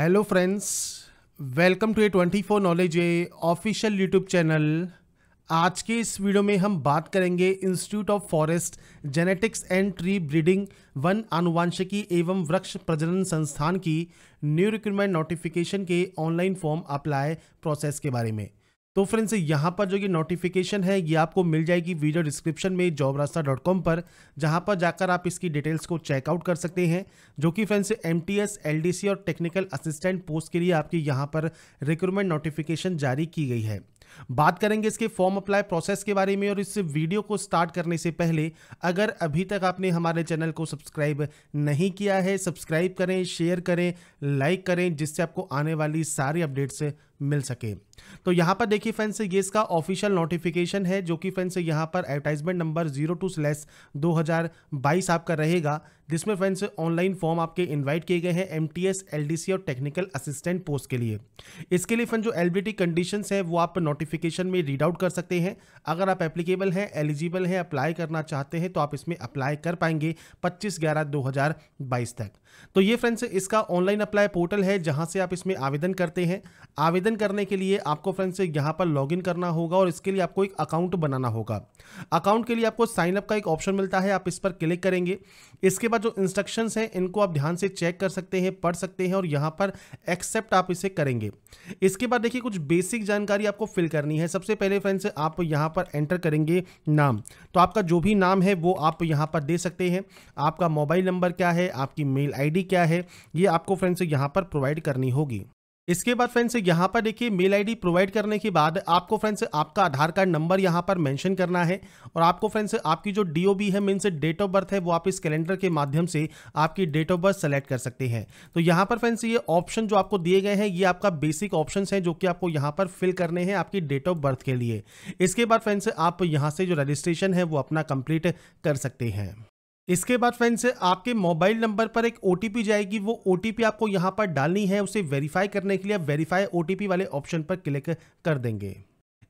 hello friends welcome to A twenty four knowledge a official YouTube channel आज के इस video में हम बात करेंगे institute of forest genetics and tree breeding वन आनुवांशिकी एवं वृक्ष प्रजनन संस्थान की न्यू रिक्रूटमेंट नोटिफिकेशन के ऑनलाइन फॉर्म अप्लाई प्रोसेस के बारे में तो फ्रेंड्स यहाँ पर जो ये नोटिफिकेशन है ये आपको मिल जाएगी वीडियो डिस्क्रिप्शन में जॉब रास्ता डॉट कॉम पर जहाँ पर जाकर आप इसकी डिटेल्स को चेकआउट कर सकते हैं जो कि friends M T S L D C और टेक्निकल असिस्टेंट पोस्ट के लिए आपकी यहाँ पर रिक्रूटमेंट नोटिफिकेशन जारी की गई है बात करेंगे इसके फॉर्म अप्लाई प्रोसेस के बारे में और इस वीडियो को स्टार्ट करने से पहले अगर अभी तक आपने हमारे चैनल को सब्सक्राइब नहीं किया है सब्सक्राइब करें शेयर करें लाइक करें जिससे आपको आने वाली सारी अपडेट्स मिल सके तो यहाँ पर देखिए फ्रेंड्स ये इसका ऑफिशियल नोटिफिकेशन है जो कि फ्रेंड्स यहाँ पर advertisement number zero two slash दो हज़ार बाईस आपका रहेगा जिसमें फ्रेंड्स ऑनलाइन फॉर्म आपके इनवाइट किए गए हैं M T S L D C और टेक्निकल असिस्टेंट पोस्ट के लिए इसके लिए फ्रेंड जो एलिबिलिटी कंडीशन है वो आप नोटिफिकेशन में रीड आउट कर सकते हैं अगर आप एप्लीकेबल हैं एलिजिबल हैं अप्लाई करना चाहते हैं तो आप इसमें अप्लाई कर पाएंगे पच्चीस ग्यारह दो हज़ार बाईस तक तो ये फ्रेंड्स इसका ऑनलाइन अप्लाई पोर्टल है जहाँ से आप इसमें आवेदन करते हैं आवेदन करने के लिए आपको फ्रेंड्स यहाँ पर लॉगिन करना होगा और इसके लिए आपको एक अकाउंट बनाना होगा अकाउंट के लिए आपको साइनअप का एक ऑप्शन मिलता है आप इस पर क्लिक करेंगे इसके बाद जो इंस्ट्रक्शंस हैं इनको आप ध्यान से चेक कर सकते हैं पढ़ सकते हैं और यहाँ पर एक्सेप्ट आप इसे करेंगे इसके बाद देखिए कुछ बेसिक जानकारी आपको फिल करनी है सबसे पहले फ्रेंड्स आप यहाँ पर एंटर करेंगे नाम तो आपका जो भी नाम है वो आप यहाँ पर दे सकते हैं आपका मोबाइल नंबर क्या है आपकी मेल आई क्या है ये आपको फ्रेंड्स यहाँ पर प्रोवाइड करनी होगी इसके बाद फ्रेंड्स यहाँ पर देखिए मेल आईडी प्रोवाइड करने के बाद आपको फ्रेंड्स आपका आधार कार्ड नंबर यहाँ पर मेंशन करना है और आपको फ्रेंड्स आपकी जो डीओबी है मीन्स डेट ऑफ बर्थ है वो आप इस कैलेंडर के माध्यम से आपकी डेट ऑफ बर्थ सेलेक्ट कर सकते हैं तो यहाँ पर फ्रेंड्स ये ऑप्शन जो आपको दिए गए हैं ये आपका बेसिक ऑप्शन है जो कि आपको यहाँ पर फिल करने हैं आपकी डेट ऑफ बर्थ के लिए इसके बाद फ्रेंड्स आप यहाँ से जो रजिस्ट्रेशन है वो अपना कंप्लीट कर सकते हैं इसके बाद फ्रेंड्स आपके मोबाइल नंबर पर एक ओ जाएगी वो ओ आपको यहाँ पर डालनी है उसे वेरीफाई करने के लिए वेरीफाई ओ वाले ऑप्शन पर क्लिक कर देंगे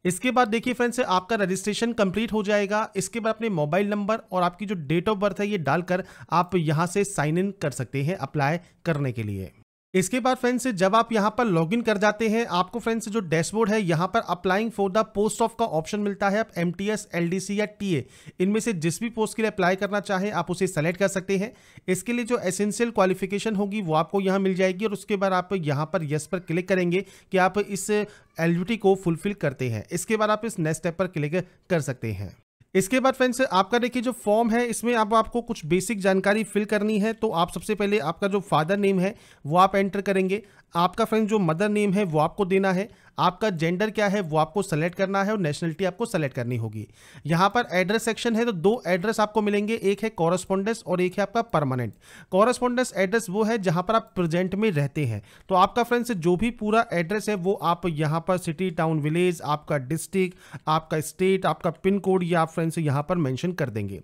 इसके बाद देखिए फ्रेंड्स आपका रजिस्ट्रेशन कंप्लीट हो जाएगा इसके बाद अपने मोबाइल नंबर और आपकी जो डेट ऑफ बर्थ है ये डालकर आप यहां से साइन इन कर सकते हैं अप्लाई करने के लिए इसके बाद फ्रेंड्स जब आप यहाँ पर लॉगिन कर जाते हैं आपको फ्रेंड्स जो डैशबोर्ड है यहाँ पर applying for the post of का ऑप्शन मिलता है आप M T S L D C या टी ए इनमें से जिस भी पोस्ट के लिए अप्लाई करना चाहें आप उसे सेलेक्ट कर सकते हैं इसके लिए जो एसेंशियल क्वालिफिकेशन होगी वो आपको यहाँ मिल जाएगी और उसके बाद आप यहाँ पर यस पर क्लिक करेंगे कि आप इस एल को फुलफिल करते हैं इसके बाद आप इस नेक्स्ट स्टेप पर क्लिक कर सकते हैं इसके बाद फ्रेंड्स आपका देखिए जो फॉर्म है इसमें आप आपको कुछ बेसिक जानकारी फिल करनी है तो आप सबसे पहले आपका जो फादर नेम है वो आप एंटर करेंगे आपका फ्रेंड जो मदर नेम है वो आपको देना है आपका जेंडर क्या है वो आपको सेलेक्ट करना है और नेशनलिटी आपको सेलेक्ट करनी होगी यहाँ पर एड्रेस सेक्शन है तो दो एड्रेस आपको मिलेंगे एक है कॉरेस्पॉन्डेंस और एक है आपका परमानेंट कॉरेस्पॉन्डेंस एड्रेस वो है जहाँ पर आप प्रेजेंट में रहते हैं तो आपका फ्रेंड्स जो भी पूरा एड्रेस है वो आप यहाँ पर सिटी टाउन विलेज आपका डिस्ट्रिक्ट आपका स्टेट आपका पिन कोड या आप फ्रेंड्स यहाँ पर मैंशन कर देंगे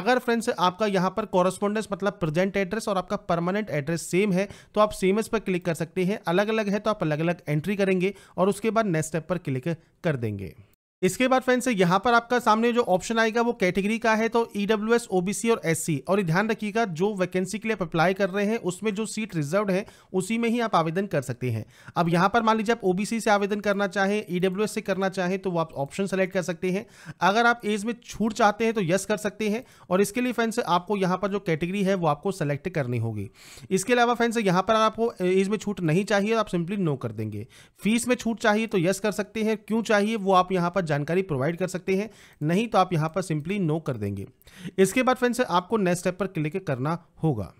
अगर फ्रेंड्स आपका यहाँ पर कॉरेस्पॉन्डेंस मतलब प्रेजेंट एड्रेस और आपका परमानेंट एड्रेस सेम है तो आप सेम पर क्लिक कर सकते हैं अलग अलग है तो आप अलग अलग एंट्री करेंगे और और उसके बाद नेक्स्ट स्टेप पर क्लिक कर देंगे इसके बाद फ्रेंड्स यहाँ पर आपका सामने जो ऑप्शन आएगा वो कैटेगरी का है तो ई डब्ल्यू एस ओबीसी और एस और ध्यान रखिएगा जो वैकेंसी के लिए आप अप्लाई कर रहे हैं उसमें जो सीट रिजर्व है उसी में ही आप आवेदन कर सकते हैं अब यहाँ पर मान लीजिए आप ओबीसी से आवेदन करना चाहें ई डब्ल्यू एस से करना चाहें तो वो आप ऑप्शन सेलेक्ट कर सकते हैं अगर आप एज में छूट चाहते हैं तो यस कर सकते हैं और इसके लिए फ्रेंड्स आपको यहाँ पर जो कैटेगरी है वो आपको सेलेक्ट करनी होगी इसके अलावा फ्रेंड्स यहाँ पर आपको एज में छूट नहीं चाहिए आप सिंपली नो कर देंगे फीस में छूट चाहिए तो यस कर सकते हैं क्यों चाहिए वो आप यहाँ पर जानकारी प्रोवाइड कर सकते हैं नहीं तो आप यहां पर सिंपली नो कर देंगे इसके बाद फ्रेंड्स आपको नेक्स्ट स्टेप पर क्लिक करना होगा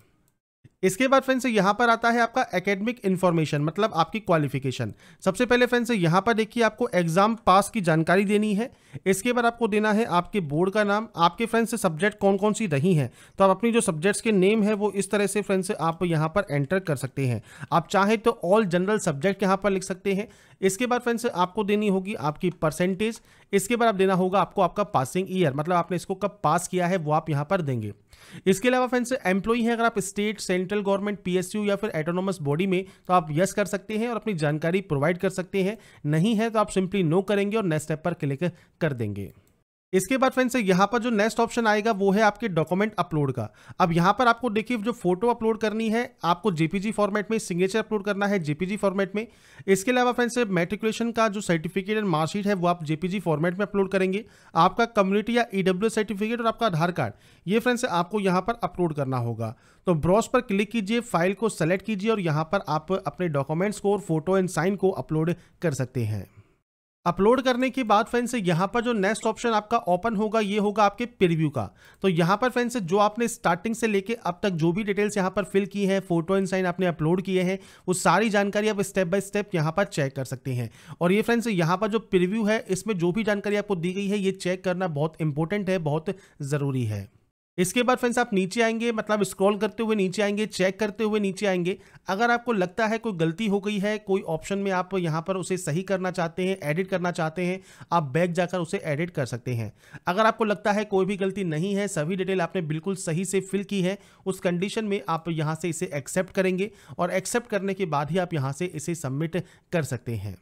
इसके बाद फ्रेंड्स यहां पर आता है आपका एकेडमिक इन्फॉर्मेशन मतलब आपकी क्वालिफिकेशन सबसे पहले फ्रेंड्स यहां पर देखिए आपको एग्जाम पास की जानकारी देनी है इसके बाद आपको देना है आपके बोर्ड का नाम आपके फ्रेंड्स सब्जेक्ट कौन कौन सी रही हैं तो आप अपनी जो सब्जेक्ट्स के नेम है वो इस तरह से फ्रेंड्स आप यहाँ पर एंटर कर सकते हैं आप चाहें तो ऑल जनरल सब्जेक्ट यहाँ पर लिख सकते हैं इसके बाद फ्रेंड्स आपको देनी होगी आपकी परसेंटेज इसके बाद आप देना होगा आपको आपका पासिंग ईयर मतलब आपने इसको कब पास किया है वो आप यहाँ पर देंगे इसके अलावा फ्रेंड्स एम्प्लॉई हैं अगर आप स्टेट सेंट्रल गवर्नमेंट पीएसयू या फिर एटोनोमस बॉडी में तो आप यस कर सकते हैं और अपनी जानकारी प्रोवाइड कर सकते हैं नहीं है तो आप सिंपली नो करेंगे और नेक्स्ट स्टेप पर क्लिक कर देंगे इसके बाद फ्रेंड्स यहाँ पर जो नेक्स्ट ऑप्शन आएगा वो है आपके डॉक्यूमेंट अपलोड का अब यहाँ पर आपको देखिए जो फोटो अपलोड करनी है आपको जेपीजी फॉर्मेट में सिग्नेचर अपलोड करना है जेपीजी फॉर्मेट में इसके अलावा फ्रेंड्स मेट्रिकुलेशन का जो सर्टिफिकेट एंड मार्कशीट है वो आप जेपीजी फॉर्मेट में अपलोड करेंगे आपका कम्युनिटी या ईडब्ल्यू सर्टिफिकेट और आपका आधार कार्ड ये फ्रेंड्स आपको यहाँ पर अपलोड करना होगा तो ब्रॉस पर क्लिक कीजिए फाइल को सेलेक्ट कीजिए और यहाँ पर आप अपने डॉक्यूमेंट्स को फोटो एंड साइन को अपलोड कर सकते हैं अपलोड करने के बाद फ्रेंड्स यहाँ पर जो नेक्स्ट ऑप्शन आपका ओपन होगा ये होगा आपके प्रीव्यू का तो यहाँ पर फ्रेंड्स जो आपने स्टार्टिंग से लेके अब तक जो भी डिटेल्स यहाँ पर फिल की है फोटो एंड साइन आपने अपलोड किए हैं वो सारी जानकारी आप स्टेप बाय स्टेप यहाँ पर चेक कर सकते हैं और ये फ्रेंड्स यहाँ पर जो प्रिव्यू है इसमें जो भी जानकारी आपको दी गई है ये चेक करना बहुत इंपॉर्टेंट है बहुत ज़रूरी है इसके बाद फ्रेंड्स आप नीचे आएंगे मतलब स्क्रॉल करते हुए नीचे आएंगे चेक करते हुए नीचे आएंगे अगर आपको लगता है कोई गलती हो गई है कोई ऑप्शन में आप यहाँ पर उसे सही करना चाहते हैं एडिट करना चाहते हैं आप बैक जाकर उसे एडिट कर सकते हैं अगर आपको लगता है कोई भी गलती नहीं है सभी डिटेल आपने बिल्कुल सही से फिल की है उस कंडीशन में आप यहाँ से इसे एक्सेप्ट करेंगे और एक्सेप्ट करने के बाद ही आप यहाँ से इसे सबमिट कर सकते हैं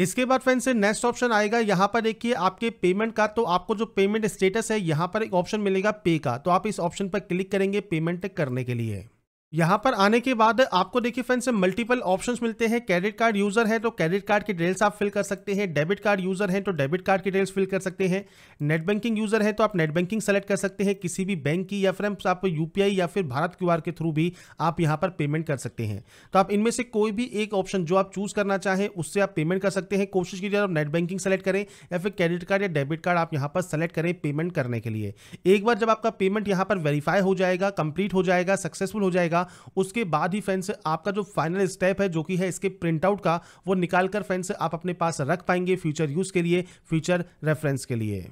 इसके बाद फ्रेंड से नेक्स्ट ऑप्शन आएगा यहाँ पर देखिए आपके पेमेंट का तो आपको जो पेमेंट स्टेटस है यहाँ पर एक ऑप्शन मिलेगा पे का तो आप इस ऑप्शन पर क्लिक करेंगे पेमेंट करने के लिए यहाँ पर आने के बाद आपको देखिए फ्रेंड्स मल्टीपल ऑप्शंस मिलते हैं क्रेडिट कार्ड यूजर है तो क्रेडिट कार्ड की डिटेल्स आप फिल कर सकते हैं डेबिट कार्ड यूजर है तो डेबिट कार्ड की डिटेल्स फिल कर सकते हैं नेट बैंकिंग यूजर है तो आप नेट बैंकिंग सेलेक्ट कर सकते हैं किसी भी बैंक की या फिर आप यूपीआई या फिर भारत क्यू के थ्रू भी आप यहाँ पर पेमेंट कर सकते हैं तो आप इनमें से कोई भी एक ऑप्शन जो आप चूज करना चाहें उससे आप पेमेंट कर सकते हैं कोशिश कीजिए आप नेट बैंकिंग सेलेक्ट करें या फिर क्रेडिट कार्ड या डेबिट कार्ड आप यहाँ पर सेलेक्ट करें पेमेंट करने के लिए एक बार जब आपका पेमेंट यहाँ पर वेरीफाई हो जाएगा कंप्लीट हो जाएगा सक्सेसफुल हो जाएगा रहेगा उसके बाद ही फ्रेंड्स आपका जो फाइनल स्टेप है जो कि है इसके प्रिंटआउट का वो निकालकर फ्रेंड्स आप अपने पास रख पाएंगे फ्यूचर यूज़ के लिए फ्यूचर रेफरेंस के लिए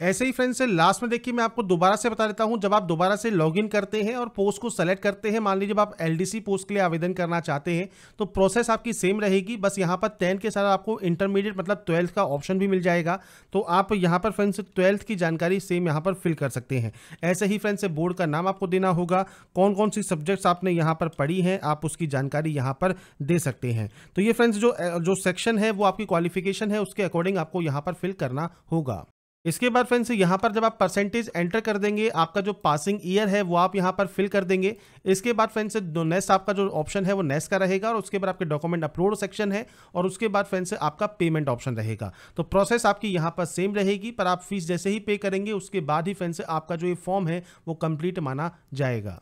ऐसे ही फ्रेंड्स लास्ट में देखिए मैं आपको दोबारा से बता देता हूं जब आप दोबारा से लॉगिन करते हैं और पोस्ट को सेलेक्ट करते हैं मान लीजिए जब आप एलडीसी पोस्ट के लिए आवेदन करना चाहते हैं तो प्रोसेस आपकी सेम रहेगी बस यहां पर टेन के साथ आपको इंटरमीडिएट मतलब ट्वेल्थ का ऑप्शन भी मिल जाएगा तो आप यहाँ पर फ्रेंड्स ट्वेल्थ की जानकारी सेम यहाँ पर फिल कर सकते हैं ऐसे ही फ्रेंड्स बोर्ड का नाम आपको देना होगा कौन कौन सी सब्जेक्ट्स आपने यहाँ पर पढ़ी हैं आप उसकी जानकारी यहाँ पर दे सकते हैं तो ये फ्रेंड्स जो जो सेक्शन है वो आपकी क्वालिफिकेशन है उसके अकॉर्डिंग आपको यहाँ पर फिल करना होगा इसके बाद फ्रेंड्स यहाँ पर जब आप परसेंटेज एंटर कर देंगे आपका जो पासिंग ईयर है वो आप यहाँ पर फिल कर देंगे इसके बाद फ्रेंड्स नेस आपका जो ऑप्शन है वो नेस का रहेगा और उसके बाद आपके डॉक्यूमेंट अपलोड सेक्शन है और उसके बाद फ्रेंड्स आपका पेमेंट ऑप्शन रहेगा तो प्रोसेस आपकी यहाँ पर सेम रहेगी पर आप फीस जैसे ही पे करेंगे उसके बाद ही फ्रेंड्स आपका जो ये फॉर्म है वो कंप्लीट माना जाएगा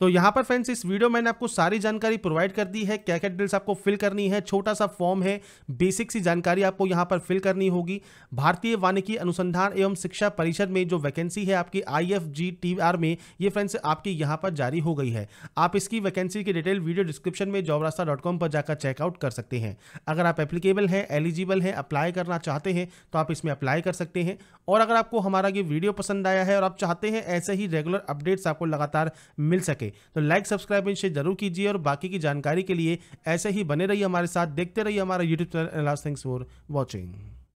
तो यहाँ पर फ्रेंड्स इस वीडियो मैंने आपको सारी जानकारी प्रोवाइड कर दी है क्या क्या डिटेल्स आपको फिल करनी है छोटा सा फॉर्म है बेसिक सी जानकारी आपको यहाँ पर फिल करनी होगी भारतीय वानिकी अनुसंधान एवं शिक्षा परिषद में जो वैकेंसी है आपकी I F G T R में ये फ्रेंड्स आपकी यहाँ पर जारी हो गई है आप इसकी वैकेंसी की डिटेल वीडियो डिस्क्रिप्शन में जॉब रास्ता डॉट कॉम पर जाकर चेकआउट कर सकते हैं अगर आप एप्लीकेबल हैं एलिजिबल हैं अप्लाई करना चाहते हैं तो आप इसमें अप्लाई कर सकते हैं और अगर आपको हमारा ये वीडियो पसंद आया है और आप चाहते हैं ऐसे ही रेगुलर अपडेट्स आपको लगातार मिल सके सके तो लाइक सब्सक्राइब एंड शेयर जरूर कीजिए और बाकी की जानकारी के लिए ऐसे ही बने रहिए हमारे साथ देखते रहिए हमारा YouTube channel last thanks for watching